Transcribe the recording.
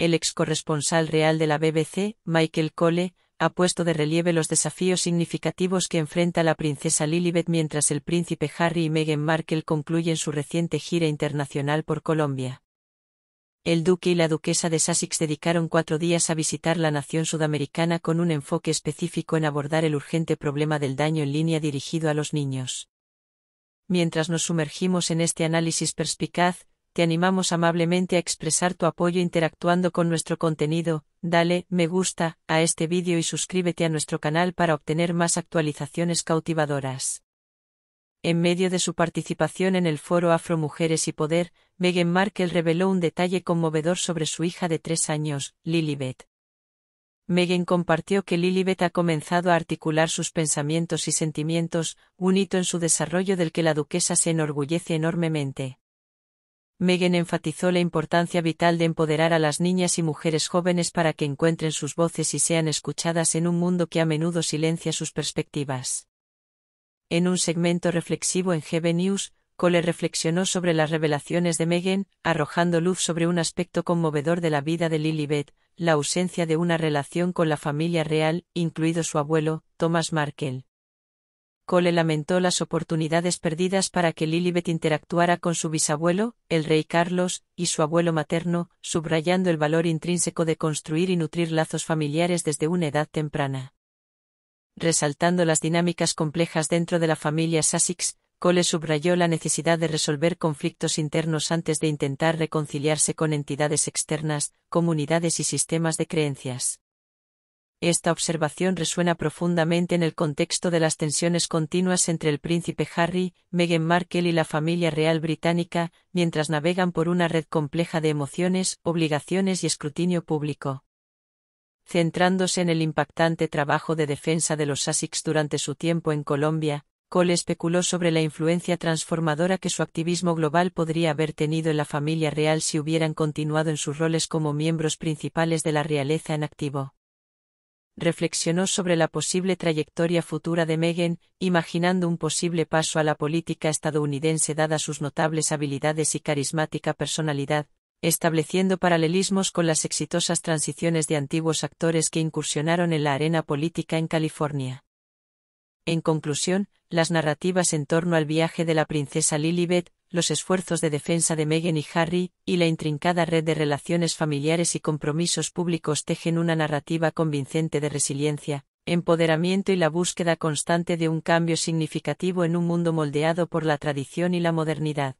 el ex corresponsal real de la BBC, Michael Cole, ha puesto de relieve los desafíos significativos que enfrenta la princesa Lilibet mientras el príncipe Harry y Meghan Markle concluyen su reciente gira internacional por Colombia. El duque y la duquesa de Sussex dedicaron cuatro días a visitar la nación sudamericana con un enfoque específico en abordar el urgente problema del daño en línea dirigido a los niños. Mientras nos sumergimos en este análisis perspicaz, te animamos amablemente a expresar tu apoyo interactuando con nuestro contenido, dale me gusta a este vídeo y suscríbete a nuestro canal para obtener más actualizaciones cautivadoras. En medio de su participación en el foro Afro Mujeres y Poder, Meghan Markle reveló un detalle conmovedor sobre su hija de tres años, Lilibet. Meghan compartió que Lilibet ha comenzado a articular sus pensamientos y sentimientos, un hito en su desarrollo del que la duquesa se enorgullece enormemente. Megan enfatizó la importancia vital de empoderar a las niñas y mujeres jóvenes para que encuentren sus voces y sean escuchadas en un mundo que a menudo silencia sus perspectivas. En un segmento reflexivo en GB News, Cole reflexionó sobre las revelaciones de Megan, arrojando luz sobre un aspecto conmovedor de la vida de Lilibet, la ausencia de una relación con la familia real, incluido su abuelo, Thomas Markle. Cole lamentó las oportunidades perdidas para que Lilibet interactuara con su bisabuelo, el rey Carlos, y su abuelo materno, subrayando el valor intrínseco de construir y nutrir lazos familiares desde una edad temprana. Resaltando las dinámicas complejas dentro de la familia Sussex, Cole subrayó la necesidad de resolver conflictos internos antes de intentar reconciliarse con entidades externas, comunidades y sistemas de creencias. Esta observación resuena profundamente en el contexto de las tensiones continuas entre el príncipe Harry, Meghan Markle y la familia real británica, mientras navegan por una red compleja de emociones, obligaciones y escrutinio público. Centrándose en el impactante trabajo de defensa de los Sussex durante su tiempo en Colombia, Cole especuló sobre la influencia transformadora que su activismo global podría haber tenido en la familia real si hubieran continuado en sus roles como miembros principales de la realeza en activo reflexionó sobre la posible trayectoria futura de Meghan, imaginando un posible paso a la política estadounidense dada sus notables habilidades y carismática personalidad, estableciendo paralelismos con las exitosas transiciones de antiguos actores que incursionaron en la arena política en California. En conclusión, las narrativas en torno al viaje de la princesa Lilibet, los esfuerzos de defensa de Meghan y Harry, y la intrincada red de relaciones familiares y compromisos públicos tejen una narrativa convincente de resiliencia, empoderamiento y la búsqueda constante de un cambio significativo en un mundo moldeado por la tradición y la modernidad.